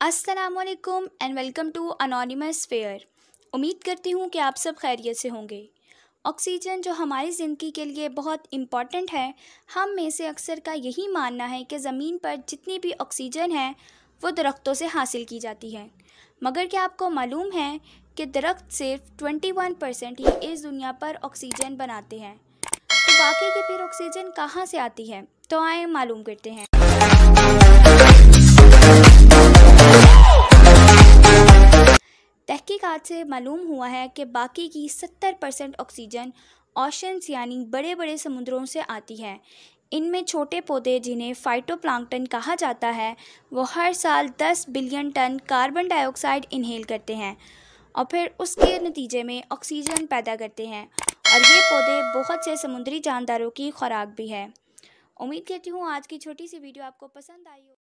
असलकुम and welcome to anonymous fair उम्मीद करती हूँ कि आप सब खैरियत से होंगे ऑक्सीजन जो हमारी ज़िंदगी के लिए बहुत इम्पॉर्टेंट है हम में से अक्सर का यही मानना है कि ज़मीन पर जितनी भी ऑक्सीजन है वो दरख्तों से हासिल की जाती है मगर क्या आपको मालूम है कि दरख्त सिर्फ 21 परसेंट ही इस दुनिया पर ऑक्सीजन बनाते हैं तो बाकी के फिर ऑक्सीजन कहाँ से आती है तो आए मालूम करते हैं तादाद से मालूम हुआ है कि बाकी की सत्तर परसेंट ऑक्सीजन ओशंस यानी बड़े बड़े समुद्रों से आती है इनमें छोटे पौधे जिन्हें फाइटोप्लांकटन कहा जाता है वो हर साल 10 billion ton carbon dioxide inhale करते हैं और फिर उसके नतीजे में ऑक्सीजन पैदा करते हैं और ये पौधे बहुत से समुद्री जानदारों की खुराक भी है उम्मीद करती हूँ आज की छोटी सी वीडियो आपको पसंद आई हो